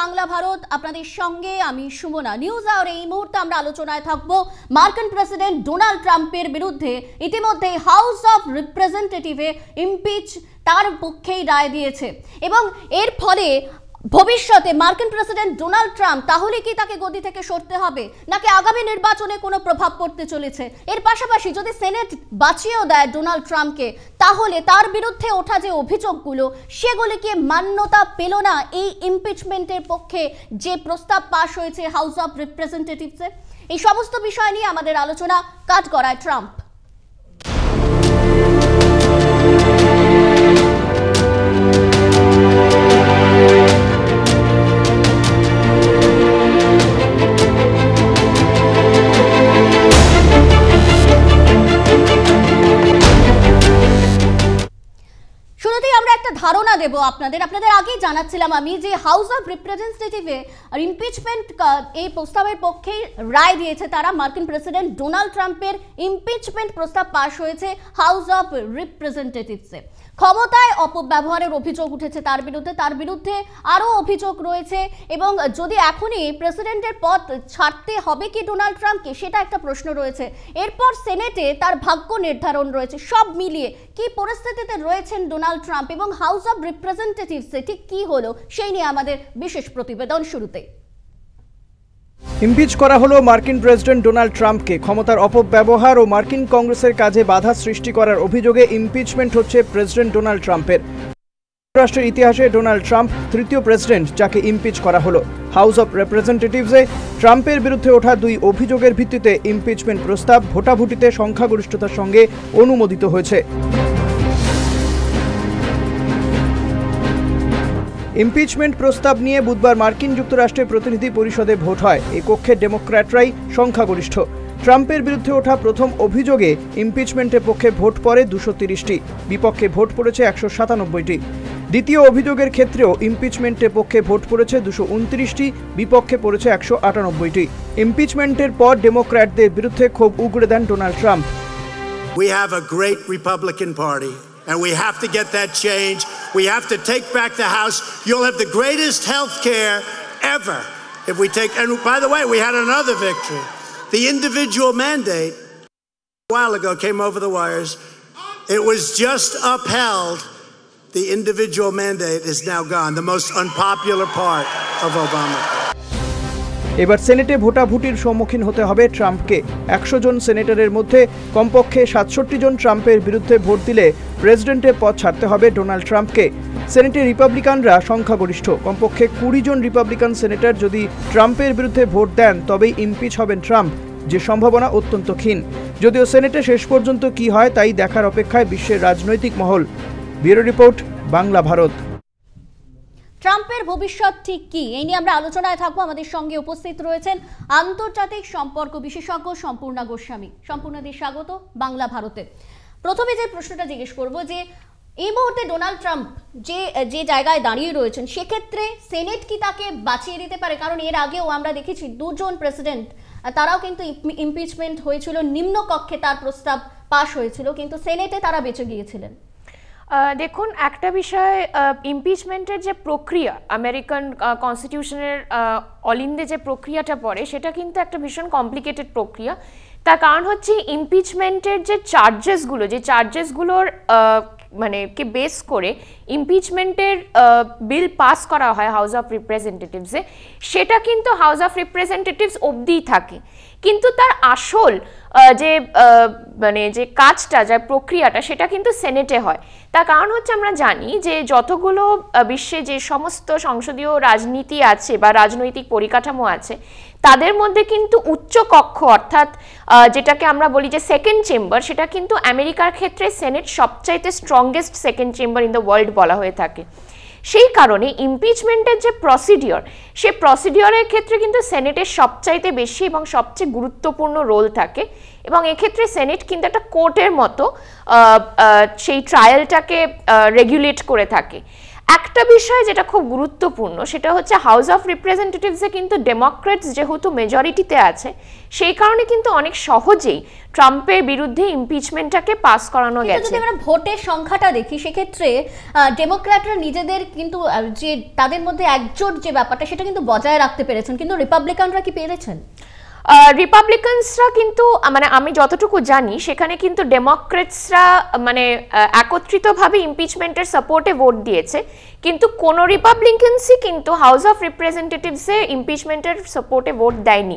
বাংলা ভারত আপনাদের সঙ্গে আমি সুমনা নিউজ আর এই মুহূর্তে আমরা আলোচনায় থাকব মার্কিন প্রেসিডেন্ট ডোনাল্ড ট্রাম্পের বিরুদ্ধে ইতিমধ্যে হাউস অফ রিপ্রেজেন্টেটিভে ইমপিচ তার পক্ষেই রায় দিয়েছে এবং এর ফলে ভবিষ্যতে মার্কিন প্রেসিডেন্ট ডোনাল্ড ট্রাম্প তাহলে কি তাকে গদি থেকে সরতে হবে নাকি আগামী নির্বাচনে কোনো প্রভাব পড়তে চলেছে এর পাশাপাশি যদি সেনেট বাঁচিয়েও দেয় ডোনাল্ড ট্রাম্পকে তাহলে তার বিরুদ্ধে ওঠা যে অভিযোগগুলো সেগুলিকে মান্যতা পেল না এই ইমপিচমেন্টের পক্ষে যে প্রস্তাব পাশ হয়েছে হাউস অফ রিপ্রেজেন্টেটিভসে এই সমস্ত বিষয় নিয়ে আমাদের আলোচনা কাট করায় ট্রাম্প একটা ধারণা দেব আপনাদের আপনাদের আগেই জানাচ্ছিলাম আমি যে হাউস অফ রিপ্রেজেন্টেটিভে ইমপিচমেন্ট এই প্রস্তাবের পক্ষে রায় দিয়েছে তারা মার্কিন প্রেসিডেন্ট ডোনাল্ড ট্রাম্পের ইমপিচমেন্ট প্রস্তাব পাশ হয়েছে হাউস অফ রিপ্রেজেন্টেটিভসে ক্ষমতায় অপব্যবহারের অভিযোগ উঠেছে তার বিরুদ্ধে তার বিরুদ্ধে আরও অভিযোগ রয়েছে এবং যদি এখনই প্রেসিডেন্টের পদ ছাড়তে হবে কি ডোনাল্ড ট্রাম্পকে সেটা একটা প্রশ্ন রয়েছে এরপর সেনেটে তার ভাগ্য নির্ধারণ রয়েছে সব মিলিয়ে কি পরিস্থিতিতে রয়েছেন ডোনাল্ড ট্রাম্প এবং হাউস অব রিপ্রেজেন্টেটিভসে ঠিক কী হলো সেই নিয়ে আমাদের বিশেষ প্রতিবেদন শুরুতে ইমপিচ করা হলো মার্কিন প্রেসিডেন্ট ডোনাল্ড ট্রাম্পকে ক্ষমতার অপব্যবহার ও মার্কিন কংগ্রেসের কাজে বাধা সৃষ্টি করার অভিযোগে ইমপিচমেন্ট হচ্ছে প্রেসিডেন্ট ডোনাল্ড ট্রাম্পের যুক্তরাষ্ট্রের ইতিহাসে ডোনাল্ড ট্রাম্প তৃতীয় প্রেসিডেন্ট যাকে ইমপিচ করা হলো হাউস অব রিপ্রেজেন্টেটিভসে ট্রাম্পের বিরুদ্ধে ওঠা দুই অভিযোগের ভিত্তিতে ইমপিচমেন্ট প্রস্তাব ভোটাভুটিতে সংখ্যাগরিষ্ঠতার সঙ্গে অনুমোদিত হয়েছে ইমপিচমেন্ট প্রস্তাব নিয়ে বুধবার মার্কিন যুক্তরাষ্ট্রের প্রতিনিধি পরিষদে ভোট হয় এ কক্ষে ডেমোক্র্যাটরাই সংখ্যাগরিষ্ঠ ট্রাম্পের বিরুদ্ধে ওঠা প্রথম অভিযোগে ইমপিচমেন্টের পক্ষে ভোট পড়ে দুশো তিরিশটি বিপক্ষে ভোট পড়েছে একশো সাতানব্বইটি দ্বিতীয় অভিযোগের ক্ষেত্রেও ইমপিচমেন্টের পক্ষে ভোট পড়েছে দুশো উনত্রিশটি বিপক্ষে পড়েছে একশো আটানব্বইটি ইমপিচমেন্টের পর ডেমোক্র্যাটদের বিরুদ্ধে ক্ষোভ উগড়ে দেন Donald Trump We have a great Republican Party, and we have to get that change We have to take back the House. You'll have the greatest health care ever if we take. And by the way, we had another victory. The individual mandate a while ago came over the wires. It was just upheld. The individual mandate is now gone, the most unpopular part of Obamacare. এবার সেনেটে ভোটাভুটির সম্মুখীন হতে হবে ট্রাম্পকে একশো জন সেনেটরের মধ্যে কমপক্ষে সাতষট্টি জন ট্রাম্পের বিরুদ্ধে ভোট দিলে প্রেসিডেন্টের পদ ছাড়তে হবে ডোনাল্ড ট্রাম্পকে সেনেটে রিপাবলিকানরা সংখ্যাগরিষ্ঠ কমপক্ষে কুড়ি জন রিপাবলিকান সেনেটর যদি ট্রাম্পের বিরুদ্ধে ভোট দেন তবেই ইমপিচ হবেন ট্রাম্প যে সম্ভাবনা অত্যন্ত ক্ষীণ যদিও সেনেটে শেষ পর্যন্ত কি হয় তাই দেখার অপেক্ষায় বিশ্বের রাজনৈতিক মহল ব্যুরো রিপোর্ট বাংলা ভারত ট্রাম্পের ভবিষ্যৎ ঠিক কি এই নিয়ে আমরা আলোচনায় থাকবো আমাদের সঙ্গে উপস্থিত রয়েছেন আন্তর্জাতিক সম্পর্ক বিশেষজ্ঞ সম্পূর্ণা গোস্বামী সম্পূর্ণাদের স্বাগত বাংলা ভারতে প্রথমে যে প্রশ্নটা জিজ্ঞেস করব যে এই মুহূর্তে ডোনাল্ড ট্রাম্প যে যে জায়গায় দাঁড়িয়ে রয়েছেন সেক্ষেত্রে সেনেট কি তাকে বাঁচিয়ে দিতে পারে কারণ এর আগেও আমরা দেখেছি দুজন প্রেসিডেন্ট তারাও কিন্তু ইমপিচমেন্ট হয়েছিল নিম্নকক্ষে তার প্রস্তাব পাশ হয়েছিল কিন্তু সেনেটে তারা বেঁচে গিয়েছিলেন দেখুন একটা বিষয় ইমপিচমেন্টের যে প্রক্রিয়া আমেরিকান কনস্টিটিউশনের অলিন্দে যে প্রক্রিয়াটা পড়ে সেটা কিন্তু একটা ভীষণ কমপ্লিকেটেড প্রক্রিয়া তার কারণ হচ্ছে ইমপিচমেন্টের যে চার্জেসগুলো যে চার্জেসগুলোর মানে কে বেস করে ইমপিচমেন্টের বিল পাস করা হয় হাউস অফ রিপ্রেজেন্টেটিভসে সেটা কিন্তু হাউস অফ রিপ্রেজেন্টেটিভস অবধিই থাকে কিন্তু তার আসল যে মানে যে কাজটা যা প্রক্রিয়াটা সেটা কিন্তু সেনেটে হয় তার কারণ হচ্ছে আমরা জানি যে যতগুলো বিশ্বে যে সমস্ত সংসদীয় রাজনীতি আছে বা রাজনৈতিক পরিকাঠামো আছে তাদের মধ্যে কিন্তু উচ্চ কক্ষ অর্থাৎ যেটাকে আমরা বলি যে সেকেন্ড চেম্বার সেটা কিন্তু আমেরিকার ক্ষেত্রে সেনেট সবচাইতে strongest second chamber in the world বলা হয়ে থাকে সেই কারণে ইমপিচমেন্টের যে প্রসিডিওর সে প্রসিডিওরের ক্ষেত্রে কিন্তু সেনেটের সবচাইতে বেশি এবং সবচেয়ে গুরুত্বপূর্ণ রোল থাকে এবং এক্ষেত্রে সেনেট কিন্তু একটা কোর্টের মতো সেই ট্রায়ালটাকে রেগুলেট করে থাকে একটা বিষয় যেটা খুব গুরুত্বপূর্ণ সেটা হচ্ছে হাউস অফ রিপ্রেজেন্টেটিভসে কিন্তু ডেমোক্রেটস যেহেতু মেজরিটিতে আছে সেই কারণে কিন্তু অনেক সহজেই ট্রাম্পের বিরুদ্ধে ইমপিচমেন্টটাকে পাস করানো গেছে যদি আমরা ভোটের সংখ্যাটা দেখি সেক্ষেত্রে ডেমোক্র্যাটরা নিজেদের কিন্তু যে তাদের মধ্যে একজোট যে ব্যাপারটা সেটা কিন্তু বজায় রাখতে পেরেছেন কিন্তু রিপাবলিকানরা কি পেরেছেন রিপাবলিকানসরা কিন্তু মানে আমি যতটুকু জানি সেখানে কিন্তু ডেমোক্রেটসরা মানে একত্রিতভাবে ইমপিচমেন্টের সাপোর্টে ভোট দিয়েছে কিন্তু কোনো রিপাবলিকানসই কিন্তু হাউস অফ রিপ্রেজেন্টেটিভসে ইমপিচমেন্টের সাপোর্টে ভোট দেয়নি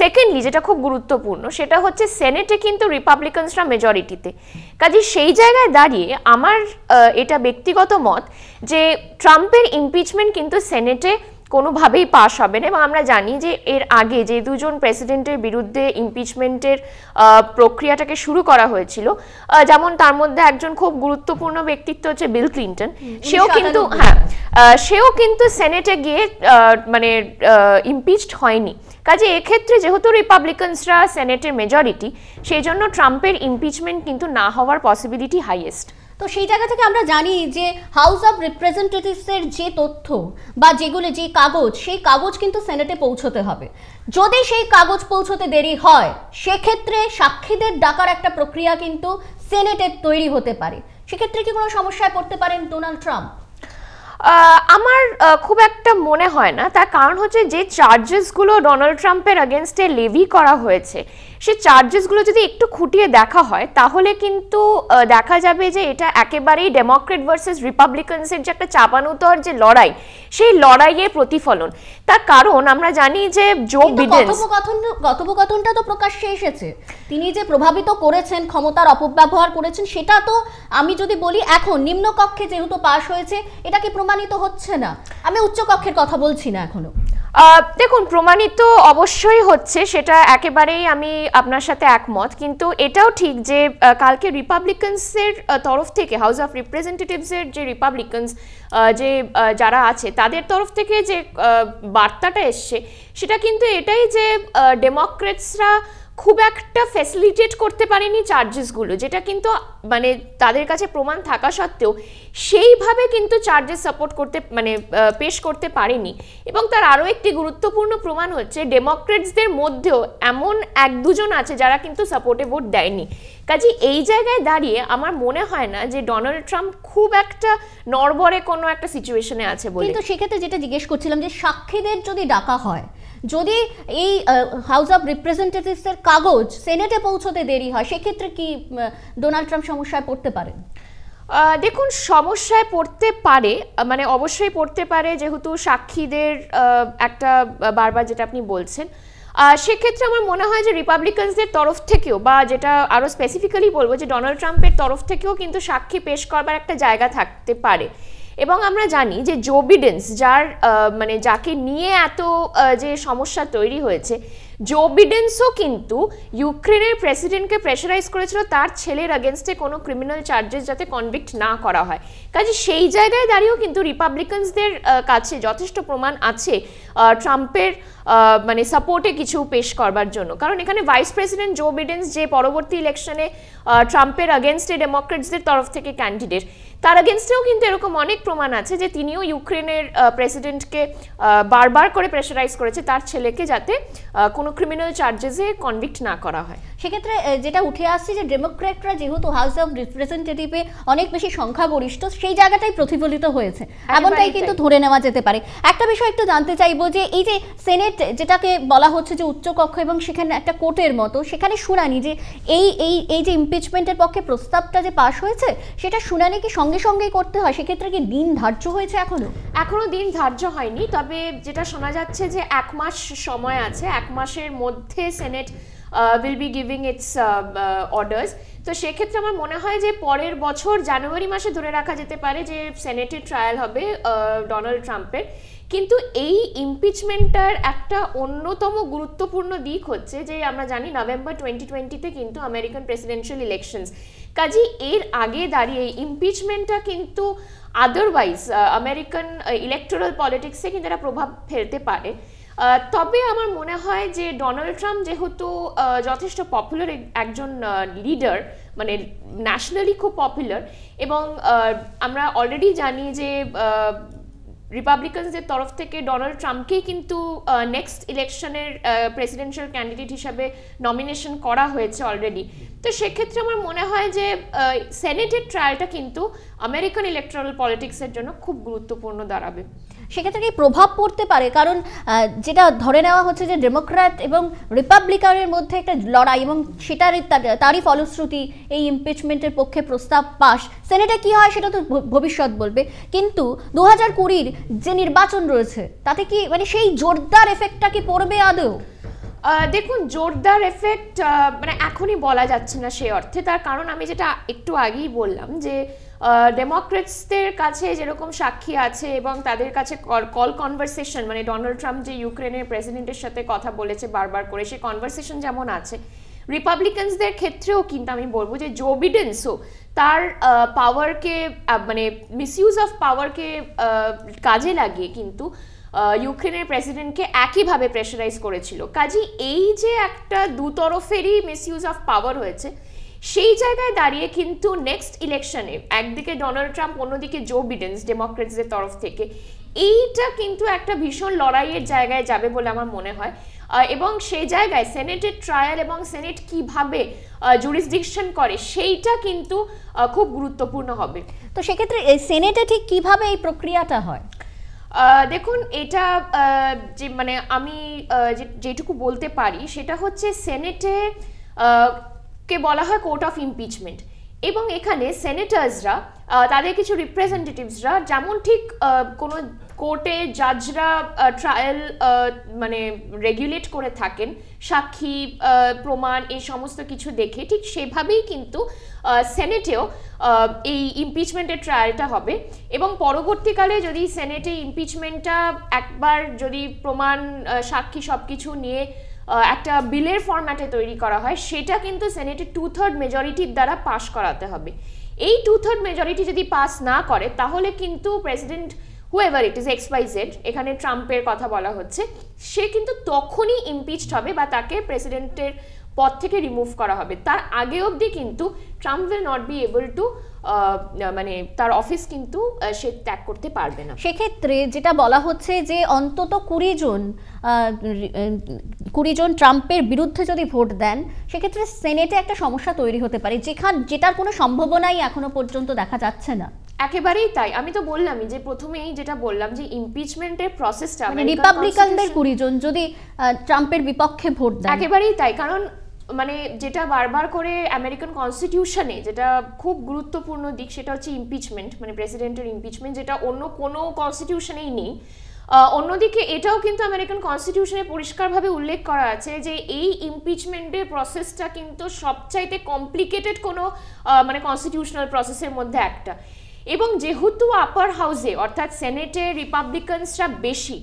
সেকেন্ডলি যেটা খুব গুরুত্বপূর্ণ সেটা হচ্ছে সেনেটে কিন্তু রিপাবলিকানসরা মেজরিটিতে কাজে সেই জায়গায় দাঁড়িয়ে আমার এটা ব্যক্তিগত মত যে ট্রাম্পের ইমপিচমেন্ট কিন্তু সেনেটে কোনোভাবেই পাশ হবে না এবং আমরা জানি যে এর আগে যে দুজন প্রেসিডেন্টের বিরুদ্ধে ইমপিচমেন্টের প্রক্রিয়াটাকে শুরু করা হয়েছিল যেমন তার মধ্যে একজন খুব গুরুত্বপূর্ণ ব্যক্তিত্ব হচ্ছে বিল ক্লিন্টন সেও কিন্তু হ্যাঁ সেও কিন্তু সেনেটে গিয়ে মানে ইমপিচড হয়নি কাজে এক্ষেত্রে যেহেতু রিপাবলিকানসরা সেনেটের মেজরিটি সেই জন্য ট্রাম্পের ইমপিচমেন্ট কিন্তু না হওয়ার পসিবিলিটি হাইয়েস্ট তো সেই জায়গা থেকে আমরা জানি যে হাউস অফ রিপ্রেজেন্টেটিভসের যে তথ্য বা যেগুলো যে কাগজ সেই কাগজ কিন্তু সেনেটে পৌঁছতে হবে যদি সেই কাগজ পৌঁছতে দেরি হয় সেক্ষেত্রে সাক্ষীদের ডাকার একটা প্রক্রিয়া কিন্তু সেনেটে তৈরি হতে পারে সেক্ষেত্রে কি কোনো সমস্যায় পড়তে পারেন ডোনাল্ড ট্রাম্প আমার খুব একটা মনে হয় না তার কারণ হচ্ছে যে চার্জেসগুলো ডোনাল্ড ট্রাম্পের আগেনস্টে লেভি করা হয়েছে সে চার্জেসগুলো যদি একটু খুঁটিয়ে দেখা হয় তাহলে কিন্তু দেখা যাবে যে এটা একেবারেই ডেমোক্রেট ভার্সেস রিপাবলিকানসের যে একটা চাপানুতর যে লড়াই সেই লড়াইয়ের প্রতিফলন তার কারণ আমরা জানি যে জো বিডেন কথোপকথনটা তো প্রকাশ্যে এসেছে তিনি যে প্রভাবিত করেছেন ক্ষমতার অপব্যবহার করেছেন সেটা তো আমি যদি বলি এখন নিম্নকক্ষে যেহেতু পাশ হয়েছে এটা কি প্রমাণিত হচ্ছে না আমি উচ্চকক্ষের কথা বলছি না এখনো দেখুন প্রমাণিত অবশ্যই হচ্ছে সেটা একেবারেই আমি আপনার সাথে একমত কিন্তু এটাও ঠিক যে কালকে রিপাবলিকানসের তরফ থেকে হাউস অফ রিপ্রেজেন্টেটিভসের যে রিপাবলিকানস যে যারা আছে তাদের তরফ থেকে যে বার্তাটা এসছে সেটা কিন্তু এটাই যে ডেমোক্রেটসরা খুব একটা ফ্যাসিলিটেট করতে পারেনি চার্জেসগুলো যেটা কিন্তু মানে তাদের কাছে প্রমাণ থাকা সত্ত্বেও সেইভাবে কিন্তু চার্জেস সাপোর্ট করতে মানে পেশ করতে পারেনি এবং তার আরও একটি গুরুত্বপূর্ণ প্রমাণ হচ্ছে ডেমোক্রেটসদের মধ্যেও এমন এক দুজন আছে যারা কিন্তু সাপোর্টে ভোট দেয়নি কাজে এই জায়গায় দাঁড়িয়ে আমার মনে হয় না যে ডোনাল্ড ট্রাম্প খুব একটা নরবরে কোনো একটা সিচুয়েশনে আছে বলে কিন্তু সেক্ষেত্রে যেটা জিজ্ঞেস করছিলাম যে সাক্ষীদের যদি ডাকা হয় যদি এই হাউস অফ রিপ্রেজেন্টেটিভসের কাগজ সেনেটে পৌঁছতে দেরি হয় সেক্ষেত্রে কি ডোনাল্ড ট্রাম্প সমস্যায় পড়তে পারেন দেখুন সমস্যায় পড়তে পারে মানে অবশ্যই পড়তে পারে যেহেতু সাক্ষীদের একটা বারবার যেটা আপনি বলছেন সেক্ষেত্রে আমার মনে হয় যে রিপাবলিকানসদের তরফ থেকেও বা যেটা আরও স্পেসিফিক্যালি বলবো যে ডোনাল্ড ট্রাম্পের তরফ থেকেও কিন্তু সাক্ষী পেশ করবার একটা জায়গা থাকতে পারে এবং আমরা জানি যে জোবিডেন্স যার মানে যাকে নিয়ে এত যে সমস্যা তৈরি হয়েছে জো বিডেন্সও কিন্তু ইউক্রেনের প্রেসিডেন্টকে প্রেশারাইজ করেছিল তার ছেলের আগেনস্টে কোনো ক্রিমিনাল চার্জেস যাতে কনভিক্ট না করা হয় কাজে সেই জায়গায় দাঁড়িয়েও কিন্তু রিপাবলিকানসদের কাছে যথেষ্ট প্রমাণ আছে ট্রাম্পের মানে সাপোর্টে কিছু পেশ করবার জন্য কারণ এখানে ভাইস প্রেসিডেন্ট জো বিডেন্স যে পরবর্তী ইলেকশনে ট্রাম্পের আগেনস্টে ডেমোক্রেটসদের তরফ থেকে ক্যান্ডিডেট তার আগেনস্টেও কিন্তু এরকম অনেক প্রমাণ আছে যে তিনিও ইউক্রেনের প্রেসিডেন্টকে বারবার করে প্রেশারাইজ করেছে তার ছেলেকে যাতে কোনো ক্রিমিনাল চার্জেসে কনভিক্ট না করা হয় সেক্ষেত্রে যেটা উঠে আসছে যে ডেমোক্র্যাটরা যেহেতু হাউস অফ রিপ্রেজেন্টেটিভে অনেক বেশি সংখ্যাগরিষ্ঠ সেই জায়গাটাই প্রতিফলিত হয়েছে এমনটাই কিন্তু ধরে নেওয়া যেতে পারে একটা বিষয় একটু জানতে চাইবো যে এই যে সেনেট যেটাকে বলা হচ্ছে যে উচ্চকক্ষ এবং সেখানে একটা কোর্টের মতো সেখানে শুনানি যে এই এই এই যে ইম্পিচমেন্টের পক্ষে প্রস্তাবটা যে পাশ হয়েছে সেটা শুনানি কি সঙ্গে সঙ্গে সঙ্গেই করতে হয় সেক্ষেত্রে কি দিন ধার্য হয়েছে এখনো এখনো দিন ধার্য হয়নি তবে যেটা শোনা যাচ্ছে যে এক মাস সময় আছে এক মাসের মধ্যে senate will be giving its orders তো সেক্ষেত্রে আমার মনে হয় যে পরের বছর জানুয়ারি মাসে ধরে রাখা যেতে পারে যে সেনেটের ট্রায়াল হবে ডোনাল্ড ট্রাম্পের কিন্তু এই ইমপিচমেন্টটার একটা অন্যতম গুরুত্বপূর্ণ দিক হচ্ছে যে আমরা জানি নভেম্বর টোয়েন্টি টোয়েন্টিতে কিন্তু আমেরিকান প্রেসিডেন্সিয়াল ইলেকশনস কাজে এর আগে দাঁড়িয়ে ইমপিচমেন্টটা কিন্তু আদারওয়াইজ আমেরিকান ইলেকটোরাল পলিটিক্সে কিন্তু একটা প্রভাব ফেলতে পারে তবে আমার মনে হয় যে ডোনাল্ড ট্রাম্প যেহেতু যথেষ্ট পপুলার একজন লিডার মানে ন্যাশনালি খুব পপুলার এবং আমরা অলরেডি জানি যে রিপাবলিকানদের তরফ থেকে ডোনাল্ড ট্রাম্পকেই কিন্তু নেক্সট ইলেকশনের প্রেসিডেন্সিয়াল ক্যান্ডিডেট হিসাবে নমিনেশন করা হয়েছে অলরেডি তো সেক্ষেত্রে আমার মনে হয় যে সেনেটের ট্রায়ালটা কিন্তু আমেরিকান ইলেকট্রাল পলিটিক্সের জন্য খুব গুরুত্বপূর্ণ দাঁড়াবে সেক্ষেত্রে কি প্রভাব পড়তে পারে কারণ যেটা ধরে নেওয়া হচ্ছে যে ডেমোক্র্যাট এবং রিপাবলিকানের মধ্যে একটা লড়াই এবং সেটার তারই ফলশ্রুতি এই ইমপিচমেন্টের পক্ষে প্রস্তাব পাশ সেনেটে কি হয় সেটা তো ভবিষ্যৎ বলবে কিন্তু দু হাজার কুড়ির যে নির্বাচন রয়েছে তাতে কি মানে সেই জোরদার এফেক্টটা কি পড়বে আদৌ দেখুন জোরদার এফেক্ট মানে এখনই বলা যাচ্ছে না সে অর্থে তার কারণ আমি যেটা একটু আগেই বললাম যে ডেমোক্রেটসদের কাছে যেরকম সাক্ষী আছে এবং তাদের কাছে কল কনভারসেশন মানে ডোনাল্ড ট্রাম্প যে ইউক্রেনের প্রেসিডেন্টের সাথে কথা বলেছে বারবার করে সেই কনভারসেশন যেমন আছে রিপাবলিকানসদের ক্ষেত্রেও কিন্তু আমি বলবো যে জো বিডেন্সও তার পাওয়ারকে মানে মিসইউজ অফ পাওয়ারকে কাজে লাগিয়ে কিন্তু ইউক্রেনের প্রেসিডেন্টকে একইভাবে প্রেশারাইজ করেছিল কাজে এই যে একটা দুতরফেরই মিসইউজ অফ পাওয়ার হয়েছে সেই জায়গায় দাঁড়িয়ে কিন্তু নেক্সট ইলেকশনে একদিকে ডোনাল্ড ট্রাম্প অন্যদিকে জো বিডেন্স ডেমোক্রেটসদের তরফ থেকে এইটা কিন্তু একটা ভীষণ লড়াইয়ের জায়গায় যাবে বলে আমার মনে হয় এবং সেই জায়গায় সেনেটের ট্রায়াল এবং সেনেট কিভাবে জুরিসডিকশন করে সেইটা কিন্তু খুব গুরুত্বপূর্ণ হবে তো সেক্ষেত্রে সেনেটে ঠিক কিভাবে এই প্রক্রিয়াটা হয় দেখুন এটা যে মানে আমি যেটুকু বলতে পারি সেটা হচ্ছে সেনেটে কে বলা হয় কোর্ট অফ ইমপিচমেন্ট এবং এখানে সেনেটার্সরা তাদের কিছু রিপ্রেজেন্টেটিভসরা যেমন ঠিক কোনো কোর্টে জাজরা ট্রায়াল মানে রেগুলেট করে থাকেন সাক্ষী প্রমাণ এই সমস্ত কিছু দেখে ঠিক সেভাবেই কিন্তু সেনেটেও এই ইমপিচমেন্টের ট্রায়ালটা হবে এবং পরবর্তীকালে যদি সেনেটে ইমপিচমেন্টটা একবার যদি প্রমাণ সাক্ষী সব কিছু নিয়ে একটা বিলের ফরম্যাটে তৈরি করা হয় সেটা কিন্তু সেনেটে টু থার্ড মেজরিটির দ্বারা পাশ করাতে হবে এই টু থার্ড মেজরিটি যদি পাস না করে তাহলে কিন্তু president whoever it is exposed জেড এখানে ট্রাম্পের কথা বলা হচ্ছে সে কিন্তু তখনই ইমপিচড হবে বা তাকে প্রেসিডেন্টের পদ থেকে রিমুভ করা হবে তার আগে অবধি কিন্তু Trump will not be able to মানে তার অফিস কিন্তু সে ত্যাগ করতে পারবে না সেক্ষেত্রে যেটা বলা হচ্ছে যে অন্তত কুড়ি জন কুড়ি জন ট্রাম্পের বিরুদ্ধে যদি ভোট দেন সেক্ষেত্রে সেনেটে একটা সমস্যা তৈরি হতে পারে যেখান যেটার কোনো সম্ভাবনাই এখনো পর্যন্ত দেখা যাচ্ছে না একেবারেই তাই আমি তো বললামই যে প্রথমেই যেটা বললাম যে ইমপিচমেন্টের প্রসেসটা রিপাবলিকানদের কুড়ি জন যদি ট্রাম্পের বিপক্ষে ভোট দেয় একেবারেই তাই কারণ মানে যেটা বারবার করে আমেরিকান কনস্টিটিউশনে যেটা খুব গুরুত্বপূর্ণ দিক সেটা হচ্ছে ইমপিচমেন্ট মানে প্রেসিডেন্টের ইমপিচমেন্ট যেটা অন্য কোনো কনস্টিটিউশনেই নেই অন্যদিকে এটাও কিন্তু আমেরিকান কনস্টিটিউশনে পরিষ্কারভাবে উল্লেখ করা আছে যে এই ইমপিচমেন্টের প্রসেসটা কিন্তু সবচাইতে কমপ্লিকেটেড কোনো মানে কনস্টিটিউশনাল প্রসেসের মধ্যে একটা এবং যেহেতু আপার হাউসে অর্থাৎ সেনেটে রিপাবলিকানসরা বেশি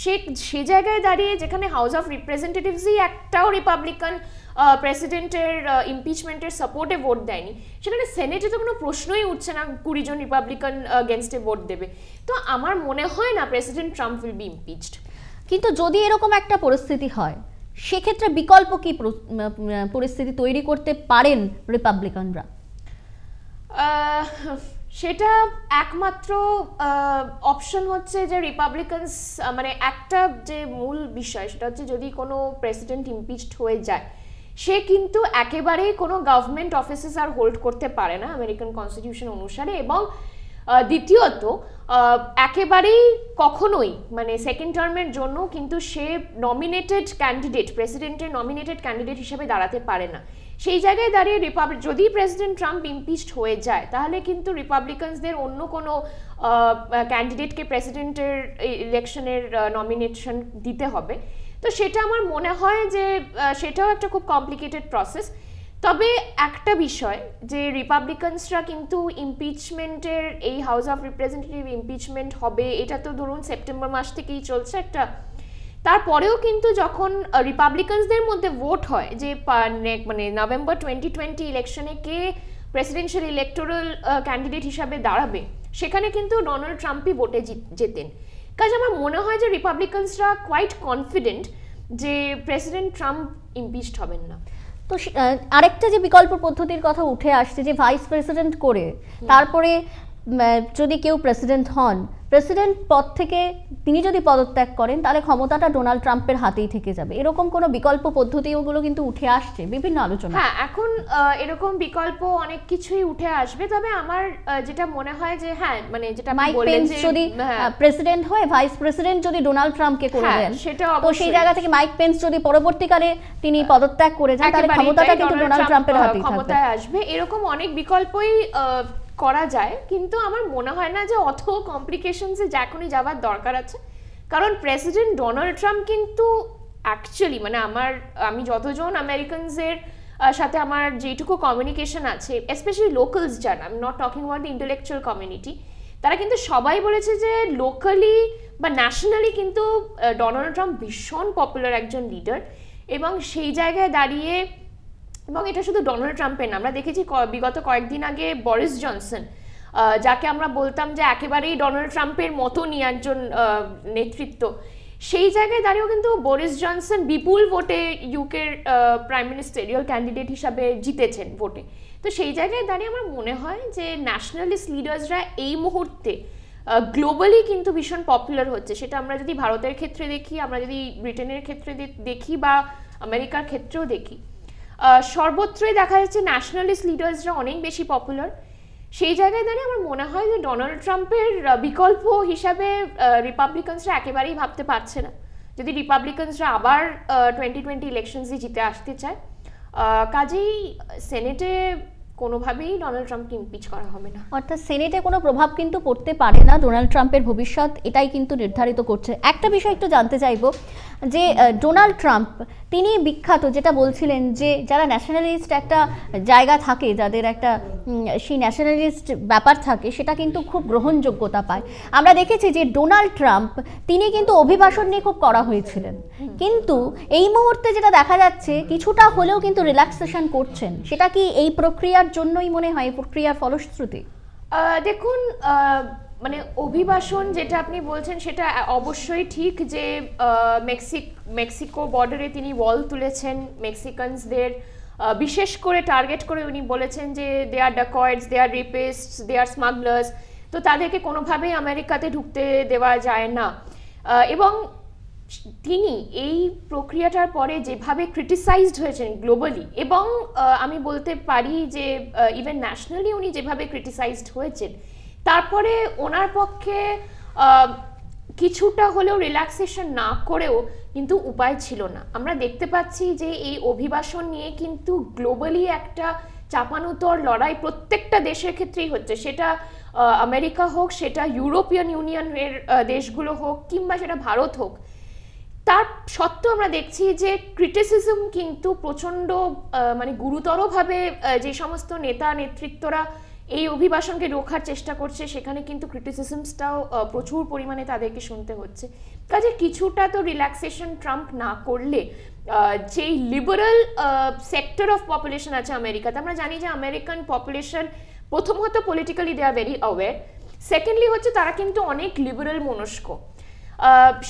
সে সে জায়গায় দাঁড়িয়ে যেখানে হাউস অফ রিপ্রেজেন্টেটিভসই একটাও রিপাবলিকান প্রেসিডেন্টের ইমপিচমেন্টের সাপোর্টে ভোট দেয়নি সেখানে সেনেটে তো কোনো প্রশ্নই উঠছে না কুড়িজন রিপাবলিকান গেনস্টে ভোট দেবে তো আমার মনে হয় না president Trump will be impeached কিন্তু যদি এরকম একটা পরিস্থিতি হয় সেক্ষেত্রে বিকল্প কি পরিস্থিতি তৈরি করতে পারেন রিপাবলিকানরা সেটা একমাত্র অপশন হচ্ছে যে রিপাবলিকানস মানে একটা যে মূল বিষয় সেটা হচ্ছে যদি কোনো প্রেসিডেন্ট ইমপিচড হয়ে যায় সে কিন্তু একেবারেই কোনো গভর্নমেন্ট অফিসেস আর হোল্ড করতে পারে না আমেরিকান কনস্টিটিউশন অনুসারে এবং দ্বিতীয়ত একেবারেই কখনোই মানে সেকেন্ড টার্মের জন্য কিন্তু সে নমিনেটেড ক্যান্ডিডেট প্রেসিডেন্টের নমিনেটেড ক্যান্ডিডেট হিসেবে দাঁড়াতে পারে না সেই জায়গায় দাঁড়িয়ে রিপাবলিক যদি প্রেসিডেন্ট ট্রাম্প ইমপিচড হয়ে যায় তাহলে কিন্তু রিপাবলিকানসদের অন্য কোনো ক্যান্ডিডেটকে প্রেসিডেন্টের ইলেকশনের নমিনেশন দিতে হবে তো সেটা আমার মনে হয় যে সেটাও একটা খুব কমপ্লিকেটেড প্রসেস তবে একটা বিষয় যে রিপাবলিকানসরা কিন্তু ইমপিচমেন্টের এই হাউস অফ রিপ্রেজেন্টেটিভ ইমপিচমেন্ট হবে এটা তো ধরুন সেপ্টেম্বর মাস থেকেই চলছে একটা তারপরেও কিন্তু যখন রিপাবলিকানসদের মধ্যে ভোট হয় যে মানে নভেম্বর টোয়েন্টি টোয়েন্টি ইলেকশনে কে প্রেসিডেন্সিয়াল ইলেকটোরাল ক্যান্ডিডেট হিসাবে দাঁড়াবে সেখানে কিন্তু ডোনাল্ড ট্রাম্পই ভোটে জেতেন কাজে আমার মনে হয় যে রিপাবলিকানসরা কোয়াইট কনফিডেন্ট যে প্রেসিডেন্ট ট্রাম্প ইম্পিচড হবেন না তো আরেকটা যে বিকল্প পদ্ধতির কথা উঠে আসছে যে ভাইস প্রেসিডেন্ট করে তারপরে যদি কেউ প্রেসিডেন্ট হন প্রেসিডেন্ট পদ থেকে তিনি যদি পদত্যাগ করেন তাহলে ক্ষমতাটা ডোনাল্ড ট্রাম্পের হাতেই থেকে যাবে এরকম কোনো বিকল্প পদ্ধতি ওগুলো কিন্তু উঠে আসছে বিভিন্ন আলোচনা হ্যাঁ এখন এরকম বিকল্প অনেক কিছুই উঠে আসবে তবে আমার যেটা মনে হয় যে হ্যাঁ মানে যেটা মাইক পেন্স যদি প্রেসিডেন্ট হ্যাঁ। হয় ভাইস প্রেসিডেন্ট যদি ডোনাল্ড ট্রাম্পকে হ্যাঁ, করে দেন সেটা তো সেই জায়গা থেকে মাইক পেন্স যদি পরবর্তীকালে তিনি পদত্যাগ করে যান তাহলে ক্ষমতাটা কিন্তু ডোনাল্ড ট্রাম্পের হাতেই থাকবে ক্ষমতায় আসবে এরকম অনেক বিকল্পই করা যায় কিন্তু আমার মনে হয় না যে অত কমপ্লিকেশনসে যখনই যাবার দরকার আছে কারণ প্রেসিডেন্ট ডোনাল্ড ট্রাম্প কিন্তু অ্যাকচুয়ালি মানে আমার আমি যতজন আমেরিকানসের সাথে আমার যেটুকু কমিউনিকেশন আছে স্পেশালি লোকালস যারা আমি not talking about the intellectual community তারা কিন্তু সবাই বলেছে যে লোকালি বা ন্যাশনালি কিন্তু ডোনাল্ড ট্রাম্প ভীষণ পপুলার একজন লিডার এবং সেই জায়গায় দাঁড়িয়ে এবং এটা শুধু ডোনাল্ড ট্রাম্পের না আমরা দেখেছি বিগত কয়েকদিন আগে বরিস জনসন যাকে আমরা বলতাম যে একেবারেই ডোনাল্ড ট্রাম্পের মতনই একজন নেতৃত্ব সেই জায়গায় দাঁড়িয়েও কিন্তু বরিস জনসন বিপুল ভোটে ইউকের প্রাইম মিনিস্টেরিয়াল ক্যান্ডিডেট হিসাবে জিতেছেন ভোটে তো সেই জায়গায় দাঁড়িয়ে আমার মনে হয় যে ন্যাশনালিস্ট লিডার্সরা এই মুহূর্তে গ্লোবালি কিন্তু ভীষণ পপুলার হচ্ছে সেটা আমরা যদি ভারতের ক্ষেত্রে দেখি আমরা যদি ব্রিটেনের ক্ষেত্রে দেখি বা আমেরিকার ক্ষেত্রেও দেখি সর্বত্রই দেখা যাচ্ছে ন্যাশনালিস্ট লিডার্সরা অনেক বেশি পপুলার সেই জায়গায় দাঁড়িয়ে আমার মনে হয় যে ডোনাল্ড ট্রাম্পের বিকল্প হিসাবে রিপাবলিকানসরা একেবারেই ভাবতে পারছে না যদি রিপাবলিকানসরা আবার টোয়েন্টি টোয়েন্টি ইলেকশনসই জিতে আসতে চায় কাজেই সেনেটে কোনোভাবেই ডোনাল্ড ট্রাম্পকে ইমপিচ করা হবে না অর্থাৎ সেনেটে কোনো প্রভাব কিন্তু পড়তে পারে না ডোনাল্ড ট্রাম্পের ভবিষ্যৎ এটাই কিন্তু নির্ধারিত করছে একটা বিষয় একটু জানতে চাইব যে ডোনাল্ড ট্রাম্প তিনি বিখ্যাত যেটা বলছিলেন যে যারা ন্যাশনালিস্ট একটা জায়গা থাকে যাদের একটা সেই ন্যাশনালিস্ট ব্যাপার থাকে সেটা কিন্তু খুব গ্রহণযোগ্যতা পায় আমরা দেখেছি যে ডোনাল্ড ট্রাম্প তিনি কিন্তু অভিবাসন নিয়ে খুব করা হয়েছিলেন কিন্তু এই মুহূর্তে যেটা দেখা যাচ্ছে কিছুটা হলেও কিন্তু রিল্যাক্সেশন করছেন সেটা কি এই প্রক্রিয়ার জন্যই মনে হয় এই প্রক্রিয়ার ফলশ্রুতি দেখুন মানে অভিবাসন যেটা আপনি বলছেন সেটা অবশ্যই ঠিক যে মেক্সিক মেক্সিকো বর্ডারে তিনি ওয়াল তুলেছেন মেক্সিকানসদের বিশেষ করে টার্গেট করে উনি বলেছেন যে দে আর ডাকয়েডস দে আর রিপেস্ট দে আর স্মাগলার্স তো তাদেরকে কোনোভাবেই আমেরিকাতে ঢুকতে দেওয়া যায় না এবং তিনি এই প্রক্রিয়াটার পরে যেভাবে ক্রিটিসাইজড হয়েছেন গ্লোবালি এবং আমি বলতে পারি যে ইভেন ন্যাশনালি উনি যেভাবে ক্রিটিসাইজড হয়েছেন তারপরে ওনার পক্ষে কিছুটা হলেও রিল্যাক্সেশন না করেও কিন্তু উপায় ছিল না আমরা দেখতে পাচ্ছি যে এই অভিবাসন নিয়ে কিন্তু গ্লোবালি একটা চাপানুতর লড়াই প্রত্যেকটা দেশের ক্ষেত্রেই হচ্ছে সেটা আমেরিকা হোক সেটা ইউরোপিয়ান ইউনিয়নের দেশগুলো হোক কিংবা সেটা ভারত হোক তার সত্ত্বেও আমরা দেখছি যে ক্রিটিসিজম কিন্তু প্রচণ্ড মানে গুরুতরভাবে যে সমস্ত নেতা নেতৃত্বরা এই অভিবাসনকে রোখার চেষ্টা করছে সেখানে কিন্তু ক্রিটিসিজমসটাও প্রচুর পরিমাণে তাদেরকে শুনতে হচ্ছে কাজে কিছুটা তো রিল্যাক্সেশন ট্রাম্প না করলে যেই লিবারাল সেক্টর অফ পপুলেশন আছে আমেরিকাতে আমরা জানি যে আমেরিকান পপুলেশন প্রথমত politically they are very aware secondly হচ্ছে তারা কিন্তু অনেক লিবারাল মনস্ক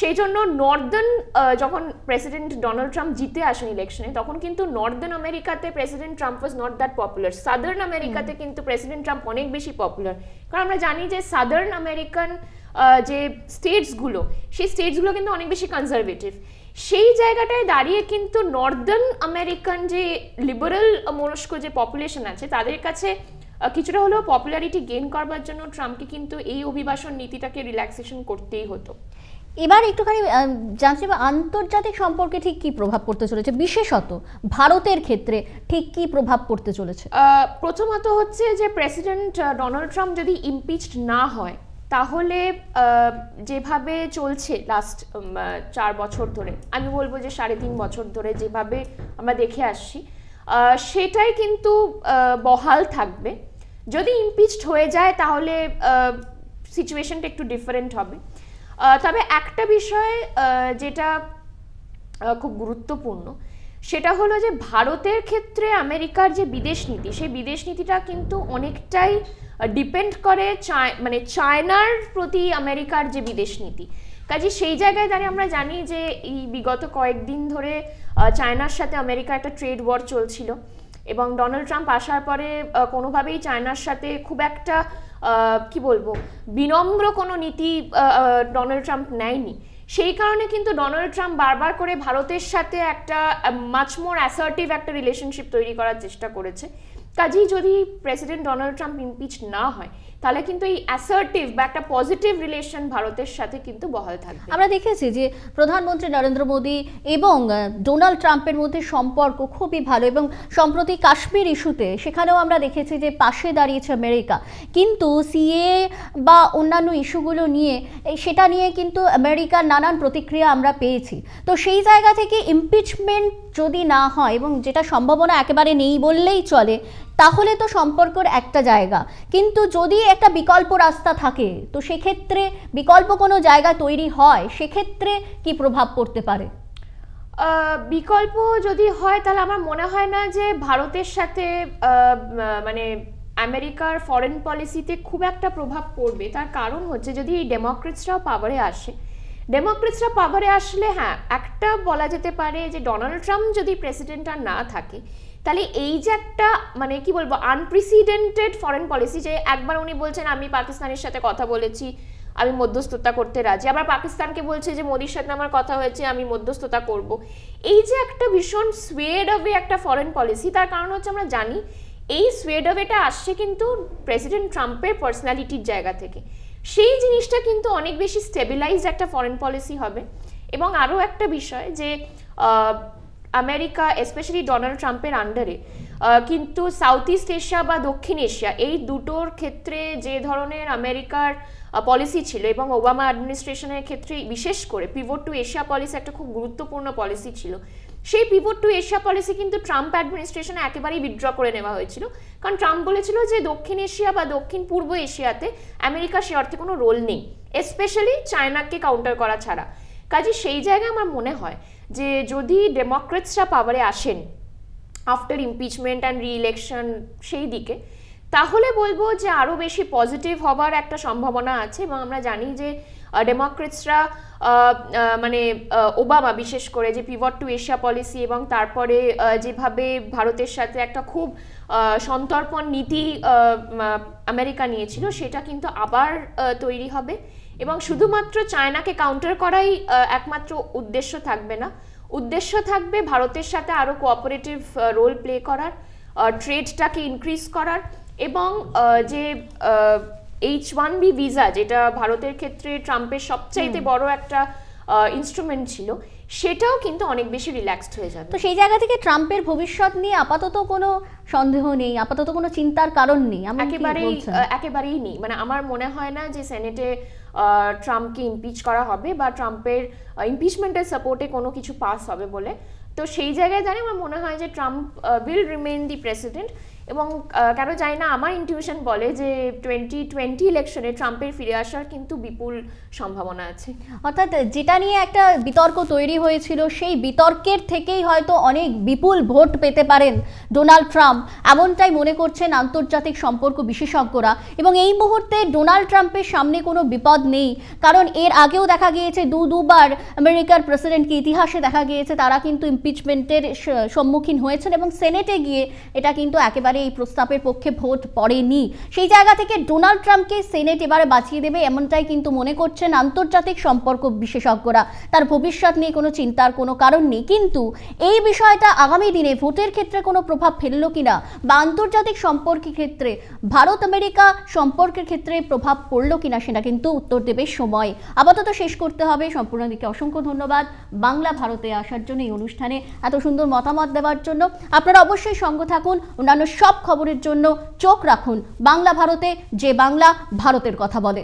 সেই জন্য নর্দার্ন যখন প্রেসিডেন্ট ডোনাল্ড ট্রাম্প জিতে আসেন ইলেকশনে তখন কিন্তু নর্দার্ন আমেরিকাতে president Trump was not that popular southern আমেরিকাতে কিন্তু প্রেসিডেন্ট ট্রাম্প অনেক বেশি পপুলার কারণ আমরা জানি যে সাদার্ন আমেরিকান যে স্টেটসগুলো সেই স্টেটসগুলো কিন্তু অনেক বেশি কনজারভেটিভ সেই জায়গাটায় দাঁড়িয়ে কিন্তু নর্দার্ন আমেরিকান যে লিবারেল মনস্ক যে পপুলেশন আছে তাদের কাছে কিছুটা হলেও পপুলারিটি গেইন করবার জন্য ট্রাম্পকে কিন্তু এই অভিবাসন নীতিটাকে রিল্যাক্সেশন করতেই হতো এবার একটুখানি জানছি বা আন্তর্জাতিক সম্পর্কে ঠিক কি প্রভাব পড়তে চলেছে বিশেষত ভারতের ক্ষেত্রে ঠিক কি প্রভাব পড়তে চলেছে প্রথমত হচ্ছে যে প্রেসিডেন্ট ডোনাল্ড ট্রাম্প যদি ইমপিচড না হয় তাহলে যেভাবে চলছে লাস্ট চার বছর ধরে আমি বলবো যে সাড়ে তিন বছর ধরে যেভাবে আমরা দেখে আসছি সেটাই কিন্তু বহাল থাকবে যদি ইমপিচড হয়ে যায় তাহলে সিচুয়েশনটা একটু ডিফারেন্ট হবে তবে একটা বিষয় যেটা খুব গুরুত্বপূর্ণ সেটা হলো যে ভারতের ক্ষেত্রে আমেরিকার যে বিদেশ নীতি সেই বিদেশ নীতিটা কিন্তু অনেকটাই ডিপেন্ড করে মানে চায়নার প্রতি আমেরিকার যে বিদেশ নীতি কাজে সেই জায়গায় দাঁড়িয়ে আমরা জানি যে এই বিগত কয়েকদিন ধরে চায়নার সাথে আমেরিকা একটা ট্রেড ওয়ার চলছিল এবং ডোনাল্ড ট্রাম্প আসার পরে কোনোভাবেই চায়নার সাথে খুব একটা কি বলবো বিনম্র কোনো নীতি ডোনাল্ড ট্রাম্প নেয়নি সেই কারণে কিন্তু ডোনাল্ড ট্রাম্প বারবার করে ভারতের সাথে একটা মাচ মোর অ্যাসার্টিভ একটা রিলেশনশিপ তৈরি করার চেষ্টা করেছে কাজেই যদি প্রেসিডেন্ট ডোনাল্ড ট্রাম্প ইমপিচ না হয় তাহলে কিন্তু এই অ্যাসার্টিভ বা একটা পজিটিভ রিলেশন ভারতের সাথে কিন্তু বহাল থাকবে আমরা দেখেছি যে প্রধানমন্ত্রী নরেন্দ্র মোদী এবং ডোনাল্ড ট্রাম্পের মধ্যে সম্পর্ক খুবই ভালো এবং সম্প্রতি কাশ্মীর ইস্যুতে সেখানেও আমরা দেখেছি যে পাশে দাঁড়িয়েছে আমেরিকা কিন্তু সিএ বা অন্যান্য ইস্যুগুলো নিয়ে সেটা নিয়ে কিন্তু আমেরিকার নানান প্রতিক্রিয়া আমরা পেয়েছি তো সেই জায়গা থেকে ইমপিচমেন্ট যদি না হয় এবং যেটা সম্ভাবনা একেবারে নেই বললেই চলে তাহলে তো সম্পর্কর একটা জায়গা কিন্তু যদি একটা বিকল্প রাস্তা থাকে তো সেক্ষেত্রে বিকল্প কোনো জায়গা তৈরি হয় সেক্ষেত্রে কি প্রভাব পড়তে পারে বিকল্প যদি হয় তাহলে আমার মনে হয় না যে ভারতের সাথে মানে আমেরিকার ফরেন পলিসিতে খুব একটা প্রভাব পড়বে তার কারণ হচ্ছে যদি এই ডেমোক্রেটসরাও পাওয়ারে আসে ডেমোক্রেটসরা পাওয়ারে আসলে হ্যাঁ একটা বলা যেতে পারে যে ডোনাল্ড ট্রাম্প যদি প্রেসিডেন্ট আর না থাকে তাহলে এই যে একটা মানে কি বলবো আনপ্রেসিডেন্টেড ফরেন পলিসি যে একবার উনি বলছেন আমি পাকিস্তানের সাথে কথা বলেছি আমি মধ্যস্থতা করতে রাজি আবার পাকিস্তানকে বলছে যে মোদির সাথে আমার কথা হয়েছে আমি মধ্যস্থতা করব। এই যে একটা ভীষণ সুয়েড অফে একটা ফরেন পলিসি তার কারণ হচ্ছে আমরা জানি এই সুয়েড অফেটা আসছে কিন্তু প্রেসিডেন্ট ট্রাম্পের পার্সোনালিটির জায়গা থেকে সেই জিনিসটা কিন্তু অনেক বেশি স্টেবিলাইজড একটা ফরেন পলিসি হবে এবং আরও একটা বিষয় যে আমেরিকা স্পেশালি ডোনাল্ড ট্রাম্পের আন্ডারে কিন্তু সাউথ ইস্ট এশিয়া বা দক্ষিণ এশিয়া এই দুটোর ক্ষেত্রে যে ধরনের আমেরিকার পলিসি ছিল এবং ওবামা অ্যাডমিনিস্ট্রেশনের ক্ষেত্রে বিশেষ করে পিভট টু এশিয়া পলিসি একটা খুব গুরুত্বপূর্ণ পলিসি ছিল সেই পিভট টু এশিয়া পলিসি কিন্তু ট্রাম্প অ্যাডমিনিস্ট্রেশনে একেবারেই বিড্র করে নেওয়া হয়েছিল কারণ ট্রাম্প বলেছিল যে দক্ষিণ এশিয়া বা দক্ষিণ পূর্ব এশিয়াতে আমেরিকা সে অর্থে কোনো রোল নেই স্পেশালি চায়নাকে কাউন্টার করা ছাড়া কাজে সেই জায়গায় আমার মনে হয় যে যদি ডেমোক্রেটসরা পাওয়ারে আসেন আফটার ইমপিচমেন্ট অ্যান্ড ইলেকশন সেই দিকে তাহলে বলবো যে আরও বেশি পজিটিভ হবার একটা সম্ভাবনা আছে এবং আমরা জানি যে ডেমোক্রেটসরা মানে ওবামা বিশেষ করে যে পিভট টু এশিয়া পলিসি এবং তারপরে যেভাবে ভারতের সাথে একটা খুব সন্তর্পণ নীতি আমেরিকা নিয়েছিল সেটা কিন্তু আবার তৈরি হবে এবং শুধুমাত্র চায়নাকে কাউন্টার করাই একমাত্র উদ্দেশ্য থাকবে না উদ্দেশ্য থাকবে ভারতের সাথে আরও কোঅপারেটিভ রোল প্লে করার ট্রেডটাকে ইনক্রিজ করার এবং যে এইচ ওয়ান বি ভিসা যেটা ভারতের ক্ষেত্রে ট্রাম্পের সবচাইতে বড় একটা ইনস্ট্রুমেন্ট ছিল সেটাও কিন্তু অনেক বেশি রিল্যাক্সড হয়ে যাবে তো সেই জায়গা থেকে ট্রাম্পের ভবিষ্যৎ নিয়ে আপাতত কোনো সন্দেহ নেই আপাতত কোনো চিন্তার কারণ নেই একেবারেই একেবারেই নেই মানে আমার মনে হয় না যে সেনেটে ট্রাম্পকে ইমপিচ করা হবে বা ট্রাম্পের ইমপিচমেন্টের সাপোর্টে কোনো কিছু পাস হবে বলে তো সেই জায়গায় জানি আমার মনে হয় যে Trump will remain the president এবং কেন জানি না আমার ইনটিউশন বলে যে টোয়েন্টি টোয়েন্টি ইলেকশনে ট্রাম্পের ফিরে আসার কিন্তু বিপুল সম্ভাবনা আছে অর্থাৎ যেটা নিয়ে একটা বিতর্ক তৈরি হয়েছিল সেই বিতর্কের থেকেই হয়তো অনেক বিপুল ভোট পেতে পারেন ডোনাল্ড ট্রাম্প এমনটাই মনে করছেন আন্তর্জাতিক সম্পর্ক বিশেষজ্ঞরা এবং এই মুহূর্তে ডোনাল্ড ট্রাম্পের সামনে কোনো বিপদ নেই কারণ এর আগেও দেখা গিয়েছে দু দুবার আমেরিকার প্রেসিডেন্টকে ইতিহাসে দেখা গিয়েছে তারা কিন্তু ইমপিচমেন্টের সম্মুখীন হয়েছেন এবং সেনেটে গিয়ে এটা কিন্তু একেবারে এবারে এই প্রস্তাবের পক্ষে ভোট পড়েনি সেই জায়গা থেকে ডোনাল্ড ট্রাম্পকে সেনেট এবারে বাঁচিয়ে দেবে এমনটাই কিন্তু মনে করছেন আন্তর্জাতিক সম্পর্ক বিশেষজ্ঞরা তার ভবিষ্যৎ নিয়ে কোনো চিন্তার কোনো কারণ নেই কিন্তু এই বিষয়টা আগামী দিনে ভোটের ক্ষেত্রে কোনো প্রভাব ফেলল কিনা বা আন্তর্জাতিক সম্পর্কের ক্ষেত্রে ভারত আমেরিকা সম্পর্কের ক্ষেত্রে প্রভাব পড়ল কিনা সেটা কিন্তু উত্তর দেবে সময় আপাতত শেষ করতে হবে সম্পূর্ণ দিকে অসংখ্য ধন্যবাদ বাংলা ভারতে আসার জন্য এই অনুষ্ঠানে এত সুন্দর মতামত দেওয়ার জন্য আপনারা অবশ্যই সঙ্গ থাকুন অন্যান্য সব সব খবরের জন্য চোখ রাখুন বাংলা ভারতে যে বাংলা ভারতের কথা বলে